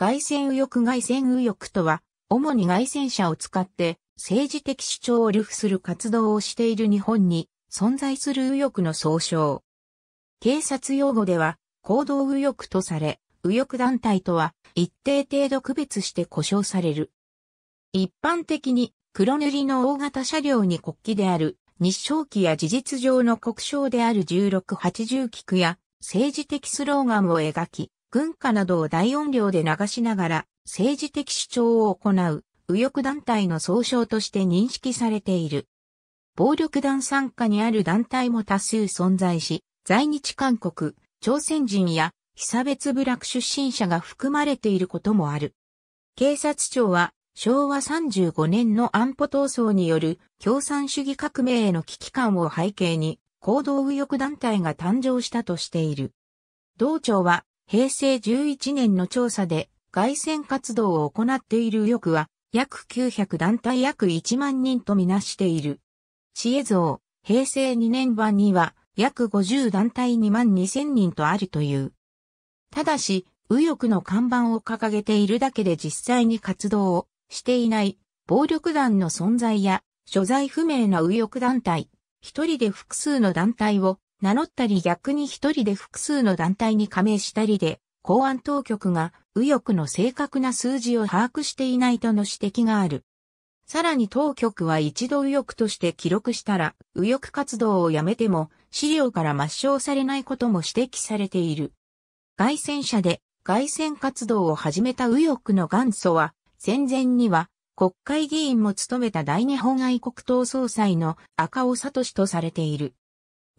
外戦右翼外戦右翼とは、主に外戦者を使って政治的主張を流布する活動をしている日本に存在する右翼の総称。警察用語では行動右翼とされ、右翼団体とは一定程度区別して呼称される。一般的に黒塗りの大型車両に国旗である日照旗や事実上の国章である1680旗や政治的スローガンを描き、軍歌などを大音量で流しながら政治的主張を行う右翼団体の総称として認識されている。暴力団参加にある団体も多数存在し、在日韓国、朝鮮人や被差別部落出身者が含まれていることもある。警察庁は昭和35年の安保闘争による共産主義革命への危機感を背景に行動右翼団体が誕生したとしている。同庁は平成11年の調査で外線活動を行っている右翼は約900団体約1万人とみなしている。知恵像、平成2年版には約50団体2万2000人とあるという。ただし、右翼の看板を掲げているだけで実際に活動をしていない暴力団の存在や所在不明な右翼団体、一人で複数の団体を名乗ったり逆に一人で複数の団体に加盟したりで、公安当局が右翼の正確な数字を把握していないとの指摘がある。さらに当局は一度右翼として記録したら、右翼活動をやめても資料から抹消されないことも指摘されている。外戦者で外戦活動を始めた右翼の元祖は、戦前には国会議員も務めた大日本愛国党総裁の赤尾聡とされている。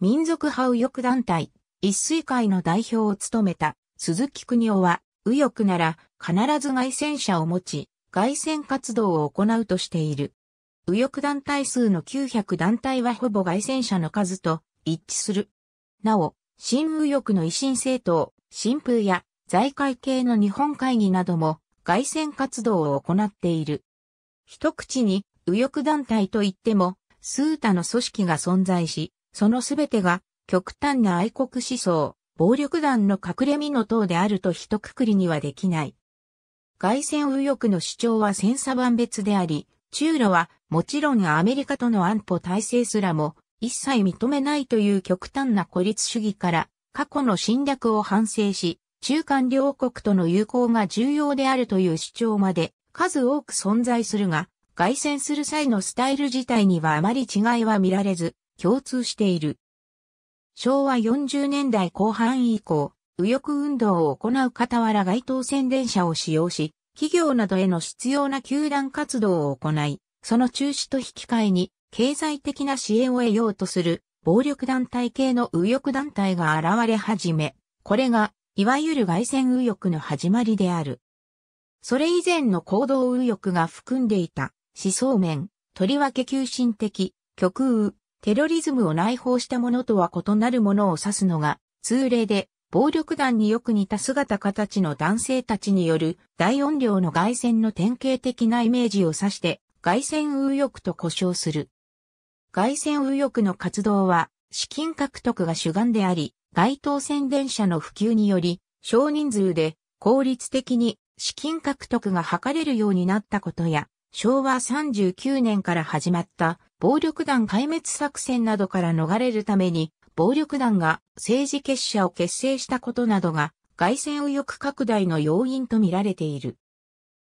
民族派右翼団体、一水会の代表を務めた鈴木国夫は、右翼なら必ず外戦車を持ち、外戦活動を行うとしている。右翼団体数の900団体はほぼ外戦車の数と一致する。なお、新右翼の維新政党、新風や財界系の日本会議なども外戦活動を行っている。一口に右翼団体といっても、数多の組織が存在し、そのすべてが極端な愛国思想、暴力団の隠れ身の党であると一括りにはできない。外戦右翼の主張は千差万別であり、中路はもちろんアメリカとの安保体制すらも一切認めないという極端な孤立主義から過去の侵略を反省し、中間両国との友好が重要であるという主張まで数多く存在するが、外戦する際のスタイル自体にはあまり違いは見られず、共通している。昭和40年代後半以降、右翼運動を行う傍ら街頭宣伝車を使用し、企業などへの必要な球団活動を行い、その中止と引き換えに経済的な支援を得ようとする暴力団体系の右翼団体が現れ始め、これがいわゆる外戦右翼の始まりである。それ以前の行動右翼が含んでいた思想面、とりわけ急進的、極右、テロリズムを内包したものとは異なるものを指すのが通例で、暴力団によく似た姿形の男性たちによる大音量の外旋の典型的なイメージを指して、外旋右翼と呼称する。外旋右翼の活動は、資金獲得が主眼であり、街頭宣伝車の普及により、少人数で効率的に資金獲得が図れるようになったことや、昭和39年から始まった暴力団壊滅作戦などから逃れるために、暴力団が政治結社を結成したことなどが、外戦右翼拡大の要因と見られている。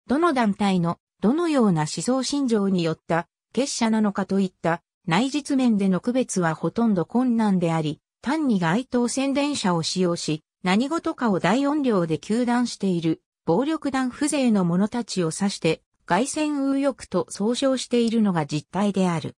どの団体のどのような思想信条によった結社なのかといった内実面での区別はほとんど困難であり、単に街頭宣伝車を使用し、何事かを大音量で求断している暴力団風情の者たちを指して外線右翼と総称しているのが実態である。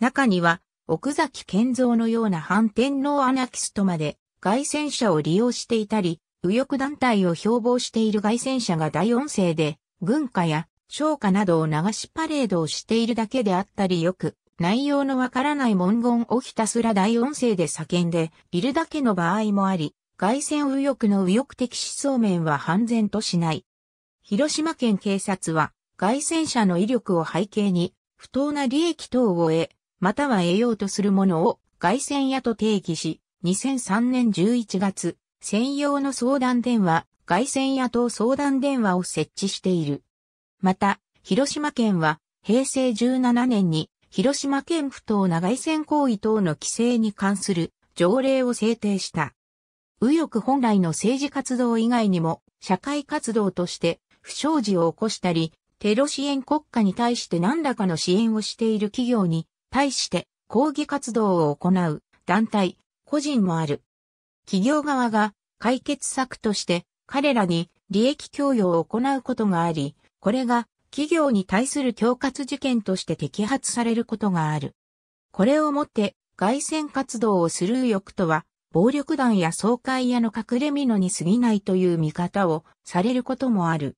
中には、奥崎健造のような反天皇アナキストまで、外戦者を利用していたり、右翼団体を標榜している外戦者が大音声で、軍歌や唱歌などを流しパレードをしているだけであったりよく、内容のわからない文言をひたすら大音声で叫んでいるだけの場合もあり、外線右翼の右翼的思想面は判然としない。広島県警察は、外戦車の威力を背景に、不当な利益等を得、または得ようとするものを外戦屋と定義し、2003年11月、専用の相談電話、外戦屋と相談電話を設置している。また、広島県は平成17年に広島県不当な外線行為等の規制に関する条例を制定した。右翼本来の政治活動以外にも社会活動として不祥事を起こしたり、テロ支援国家に対して何らかの支援をしている企業に対して抗議活動を行う団体、個人もある。企業側が解決策として彼らに利益供与を行うことがあり、これが企業に対する恐喝事件として摘発されることがある。これをもって外戦活動をする意欲とは暴力団や総会屋の隠れ蓑に過ぎないという見方をされることもある。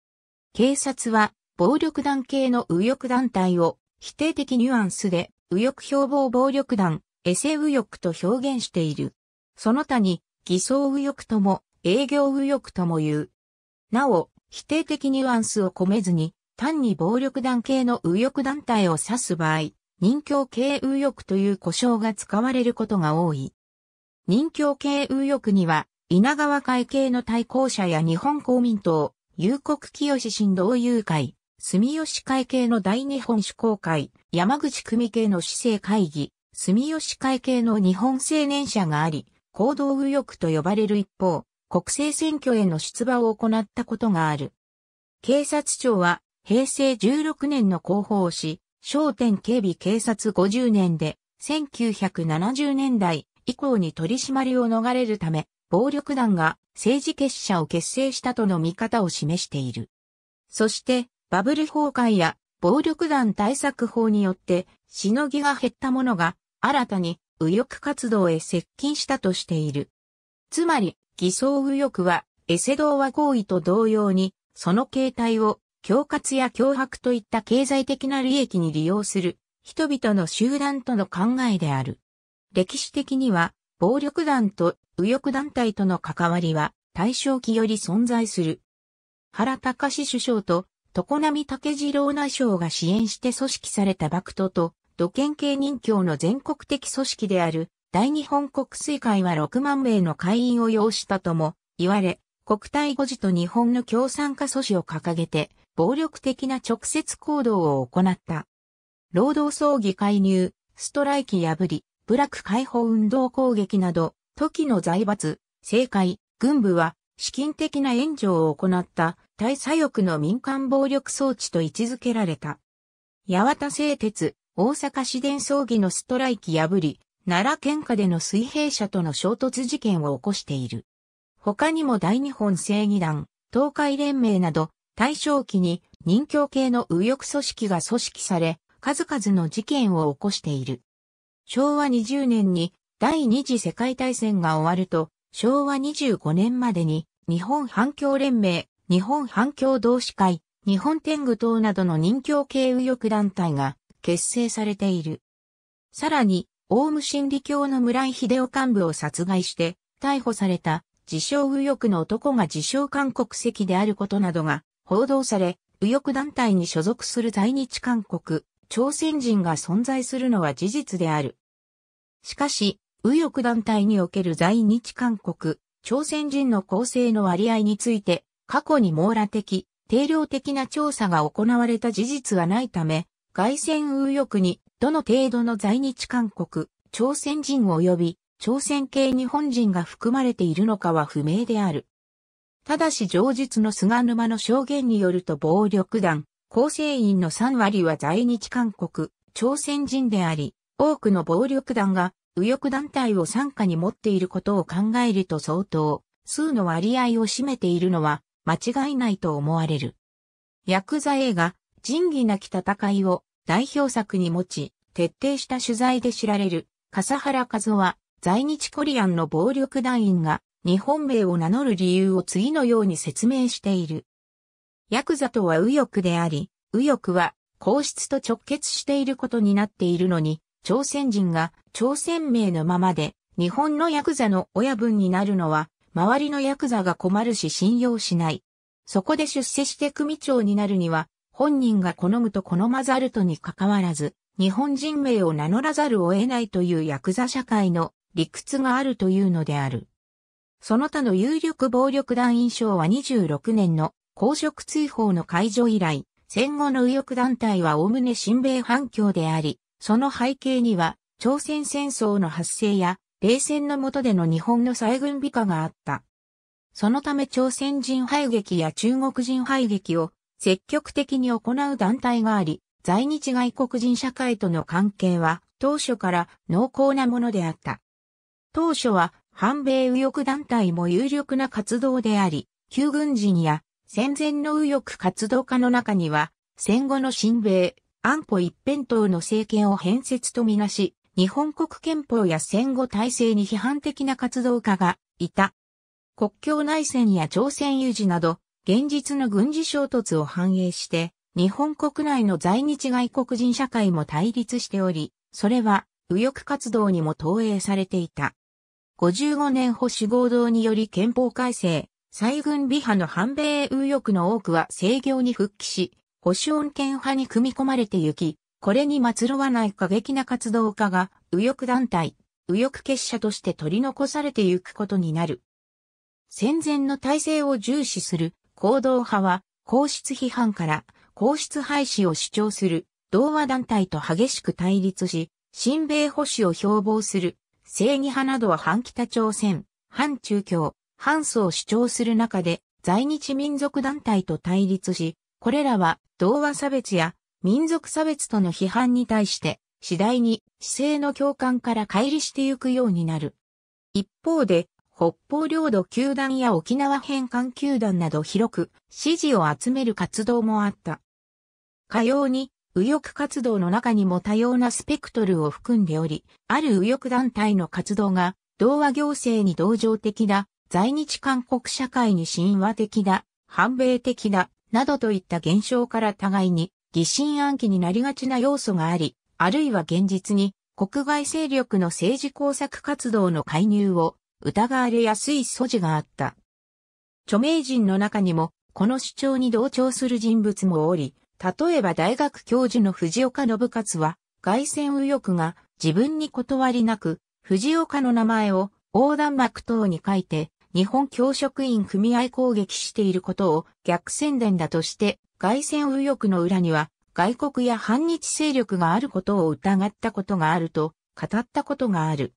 警察は暴力団系の右翼団体を否定的ニュアンスで右翼標榜暴力団、エセ右翼と表現している。その他に偽装右翼とも営業右翼とも言う。なお、否定的ニュアンスを込めずに単に暴力団系の右翼団体を指す場合、任教系右翼という呼称が使われることが多い。任教系右翼には、稲川会系の対抗者や日本公民党、有国清志振動友会、住吉会系の大日本主公会、山口組系の市政会議、住吉会系の日本青年社があり、行動右翼と呼ばれる一方、国政選挙への出馬を行ったことがある。警察庁は平成16年の広報誌、商店警備警察50年で、1970年代以降に取り締まりを逃れるため、暴力団が政治結社を結成したとの見方を示している。そして、バブル崩壊や暴力団対策法によって、しのぎが減った者が、新たに右翼活動へ接近したとしている。つまり、偽装右翼は、エセ童話行為と同様に、その形態を、恐喝や脅迫といった経済的な利益に利用する、人々の集団との考えである。歴史的には、暴力団と右翼団体との関わりは、大正期より存在する。原隆首相と常波武次郎内省が支援して組織されたバクトと、土建系任教の全国的組織である、大日本国水会は6万名の会員を要したとも言われ、国体護持と日本の共産化阻止を掲げて、暴力的な直接行動を行った。労働葬儀介入、ストライキ破り、部落解放運動攻撃など、時の財閥、政界、軍部は資金的な援助を行った対左翼の民間暴力装置と位置づけられた。八幡製鉄、大阪市電葬儀のストライキ破り、奈良県下での水平社との衝突事件を起こしている。他にも大日本正義団、東海連盟など、大正期に任教系の右翼組織が組織され、数々の事件を起こしている。昭和20年に第二次世界大戦が終わると、昭和25年までに日本反共連盟、日本反共同志会、日本天狗党などの任教系右翼団体が結成されている。さらに、オウム真理教の村井秀夫幹部を殺害して逮捕された自称右翼の男が自称韓国籍であることなどが報道され、右翼団体に所属する在日韓国、朝鮮人が存在するのは事実である。しかし、右翼団体における在日韓国、朝鮮人の構成の割合について、過去に網羅的、定量的な調査が行われた事実はないため、外戦右翼にどの程度の在日韓国、朝鮮人及び朝鮮系日本人が含まれているのかは不明である。ただし上述の菅沼の証言によると暴力団、構成員の3割は在日韓国、朝鮮人であり、多くの暴力団が右翼団体を参加に持っていることを考えると相当、数の割合を占めているのは間違いないと思われる。ヤクザ映画、仁義なき戦いを代表作に持ち、徹底した取材で知られる、笠原和夫は、在日コリアンの暴力団員が日本名を名乗る理由を次のように説明している。ヤクザとは右翼であり、右翼は皇室と直結していることになっているのに、朝鮮人が朝鮮名のままで日本のヤクザの親分になるのは周りのヤクザが困るし信用しない。そこで出世して組長になるには本人が好むと好まざるとにかかわらず日本人名を名乗らざるを得ないというヤクザ社会の理屈があるというのである。その他の有力暴力団員賞は26年の公職追放の解除以来、戦後の右翼団体はおおむね親米反響であり、その背景には、朝鮮戦争の発生や、冷戦の下での日本の再軍備化があった。そのため朝鮮人排撃や中国人排撃を積極的に行う団体があり、在日外国人社会との関係は当初から濃厚なものであった。当初は反米右翼団体も有力な活動であり、旧軍人や戦前の右翼活動家の中には、戦後の新米、安保一辺倒の政権を変説とみなし、日本国憲法や戦後体制に批判的な活動家がいた。国境内戦や朝鮮有事など、現実の軍事衝突を反映して、日本国内の在日外国人社会も対立しており、それは右翼活動にも投影されていた。55年保守合同により憲法改正、再軍備派の反米右翼の多くは制御に復帰し、保守恩恵派に組み込まれてゆき、これにつろわない過激な活動家が、右翼団体、右翼結社として取り残されてゆくことになる。戦前の体制を重視する行動派は、皇室批判から皇室廃止を主張する同和団体と激しく対立し、親米保守を標榜する正義派などは反北朝鮮、反中共、反蘇を主張する中で在日民族団体と対立し、これらは同和差別や民族差別との批判に対して次第に姿勢の共感から乖離してゆくようになる。一方で、北方領土球団や沖縄返還球団など広く支持を集める活動もあった。かように、右翼活動の中にも多様なスペクトルを含んでおり、ある右翼団体の活動が、同和行政に同情的だ、在日韓国社会に親和的だ、反米的だ、などといった現象から互いに疑心暗鬼になりがちな要素があり、あるいは現実に国外勢力の政治工作活動の介入を疑われやすい素地があった。著名人の中にも、この主張に同調する人物もおり、例えば大学教授の藤岡信勝は、外戦右翼が自分に断りなく、藤岡の名前を横断幕等に書いて、日本教職員組合攻撃していることを逆宣伝だとして、外戦右翼の裏には外国や反日勢力があることを疑ったことがあると語ったことがある。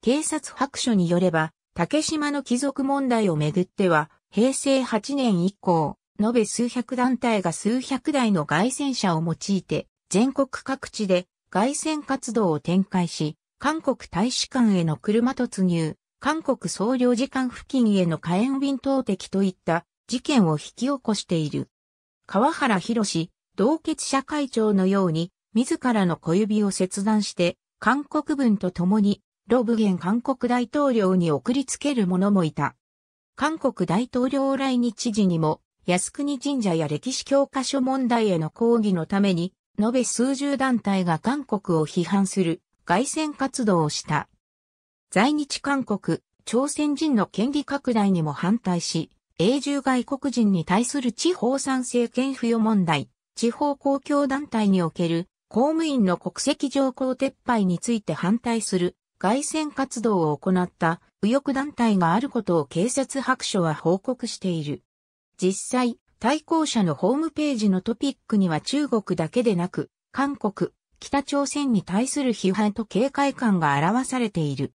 警察白書によれば、竹島の貴族問題をめぐっては、平成8年以降、延べ数百団体が数百台の外戦車を用いて、全国各地で外戦活動を展開し、韓国大使館への車突入、韓国総領事館付近への火炎瓶投擲といった事件を引き起こしている。川原博同結社会長のように、自らの小指を切断して、韓国軍と共に、ロブゲン韓国大統領に送りつける者もいた。韓国大統領来日時にも、靖国神社や歴史教科書問題への抗議のために、延べ数十団体が韓国を批判する外戦活動をした。在日韓国、朝鮮人の権利拡大にも反対し、永住外国人に対する地方参政権付与問題、地方公共団体における公務員の国籍条項撤廃について反対する外宣活動を行った右翼団体があることを警察白書は報告している。実際、対向者のホームページのトピックには中国だけでなく、韓国、北朝鮮に対する批判と警戒感が表されている。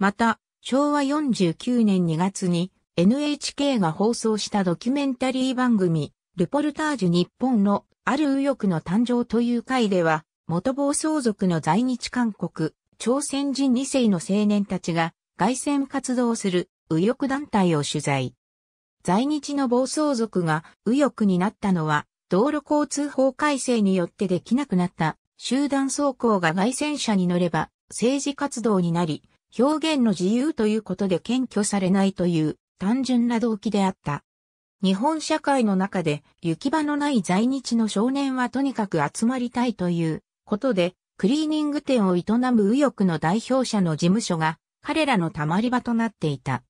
また、昭和49年2月に NHK が放送したドキュメンタリー番組、ルポルタージュ日本のある右翼の誕生という回では、元暴走族の在日韓国、朝鮮人2世の青年たちが外戦活動する右翼団体を取材。在日の暴走族が右翼になったのは、道路交通法改正によってできなくなった集団走行が外戦車に乗れば政治活動になり、表現の自由ということで検挙されないという単純な動機であった。日本社会の中で行き場のない在日の少年はとにかく集まりたいということで、クリーニング店を営む右翼の代表者の事務所が彼らの溜まり場となっていた。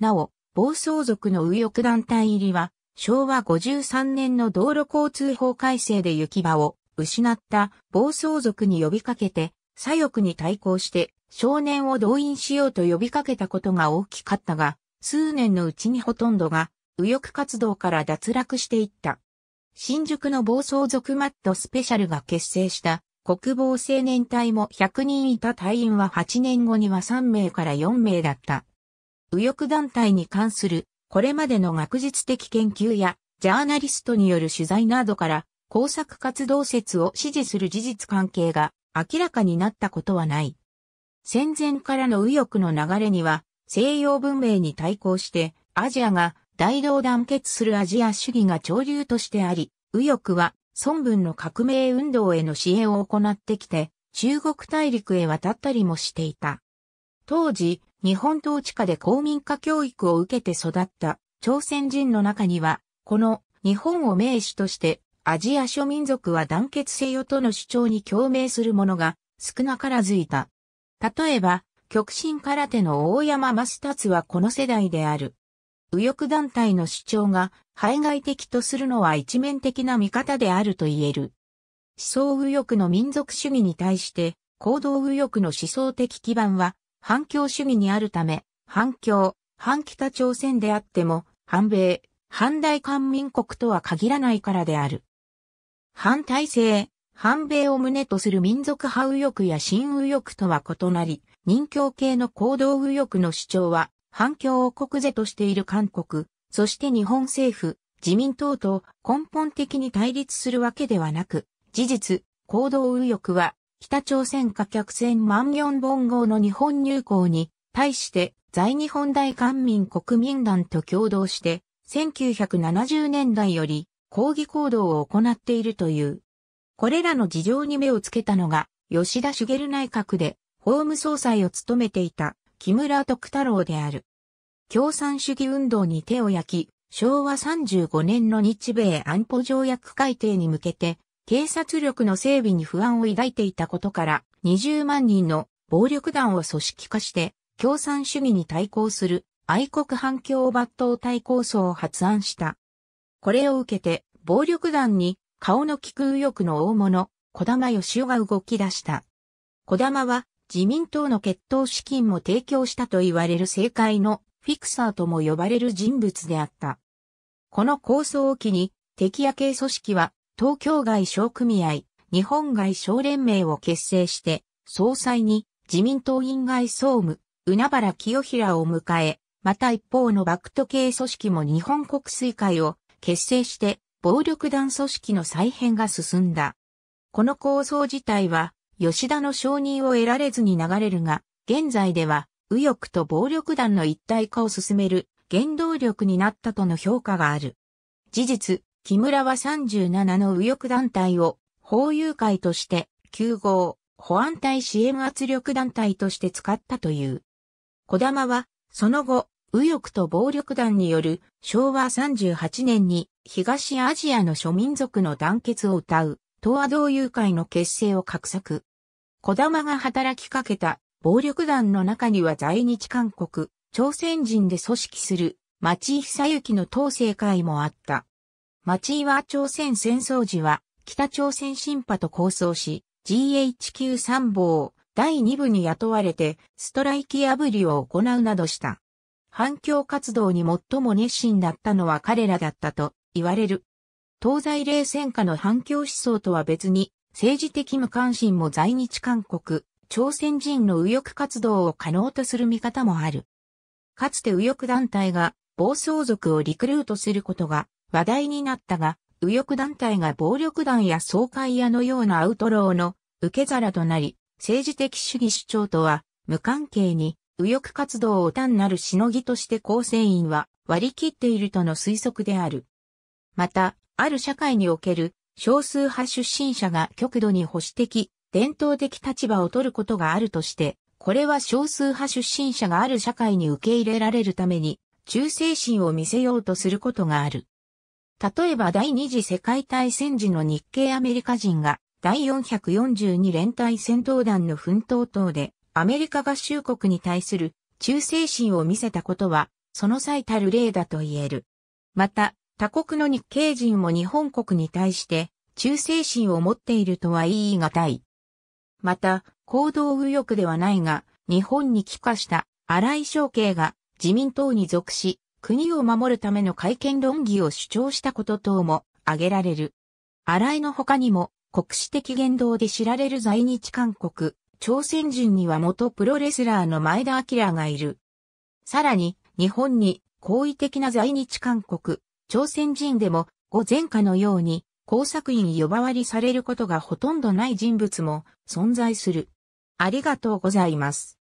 なお、暴走族の右翼団体入りは、昭和53年の道路交通法改正で行き場を失った暴走族に呼びかけて、左翼に対抗して少年を動員しようと呼びかけたことが大きかったが、数年のうちにほとんどが右翼活動から脱落していった。新宿の暴走族マットスペシャルが結成した国防青年隊も100人いた隊員は8年後には3名から4名だった。右翼団体に関するこれまでの学術的研究やジャーナリストによる取材などから工作活動説を支持する事実関係が明らかになったことはない。戦前からの右翼の流れには、西洋文明に対抗して、アジアが大同団結するアジア主義が潮流としてあり、右翼は孫文の革命運動への支援を行ってきて、中国大陸へ渡ったりもしていた。当時、日本統治下で公民化教育を受けて育った朝鮮人の中には、この日本を名手としてアジア諸民族は団結せよとの主張に共鳴する者が少なからずいた。例えば、極真空手の大山増達はこの世代である。右翼団体の主張が排外的とするのは一面的な見方であると言える。思想右翼の民族主義に対して、行動右翼の思想的基盤は反共主義にあるため、反共、反北朝鮮であっても、反米、反大韓民国とは限らないからである。反体制、反米を旨とする民族派右翼や新右翼とは異なり、任教系の行動右翼の主張は、反共を国是としている韓国、そして日本政府、自民党と根本的に対立するわけではなく、事実、行動右翼は、北朝鮮貨客船万四本号の日本入港に、対して、在日本大官民国民団と共同して、1970年代より抗議行動を行っているという。これらの事情に目をつけたのが、吉田茂内閣で法務総裁を務めていた木村徳太郎である。共産主義運動に手を焼き、昭和35年の日米安保条約改定に向けて、警察力の整備に不安を抱いていたことから、20万人の暴力団を組織化して、共産主義に対抗する愛国反共抜刀対抗争を発案した。これを受けて、暴力団に顔の利く右翼の大物、小玉義雄が動き出した。小玉は自民党の決闘資金も提供したと言われる政界のフィクサーとも呼ばれる人物であった。この構想を機に、敵や系組織は東京外商組合、日本外商連盟を結成して、総裁に自民党院外総務、海原清平を迎え、また一方のバクト系組織も日本国水会を結成して暴力団組織の再編が進んだ。この構想自体は、吉田の承認を得られずに流れるが、現在では、右翼と暴力団の一体化を進める原動力になったとの評価がある。事実、木村は37の右翼団体を、法友会として、救号、保安隊支援圧力団体として使ったという。小玉は、その後、右翼と暴力団による昭和38年に東アジアの諸民族の団結を歌う東亜同友会の結成を画策。小玉が働きかけた暴力団の中には在日韓国、朝鮮人で組織する町井久幸の統制会もあった。町井は朝鮮戦争時は北朝鮮新派と構想し、GHQ 参謀第2部に雇われてストライキ破りを行うなどした。反共活動に最も熱心だったのは彼らだったと言われる。東西冷戦下の反共思想とは別に、政治的無関心も在日韓国、朝鮮人の右翼活動を可能とする見方もある。かつて右翼団体が暴走族をリクルートすることが話題になったが、右翼団体が暴力団や総会屋のようなアウトローの受け皿となり、政治的主義主張とは無関係に右翼活動を単なるしのぎとして構成員は割り切っているとの推測である。また、ある社会における少数派出身者が極度に保守的、伝統的立場を取ることがあるとして、これは少数派出身者がある社会に受け入れられるために、忠誠心を見せようとすることがある。例えば第二次世界大戦時の日系アメリカ人が第442連隊戦闘団の奮闘等でアメリカ合衆国に対する忠誠心を見せたことは、その最たる例だと言える。また、他国の日系人も日本国に対して忠誠心を持っているとは言い難い。また、行動右翼ではないが、日本に帰化した荒井翔慶が自民党に属し、国を守るための改憲論議を主張したこと等も挙げられる。荒井の他にも、国史的言動で知られる在日韓国、朝鮮人には元プロレスラーの前田明がいる。さらに、日本に好意的な在日韓国、朝鮮人でも、午前科のように、工作員呼ばわりされることがほとんどない人物も存在する。ありがとうございます。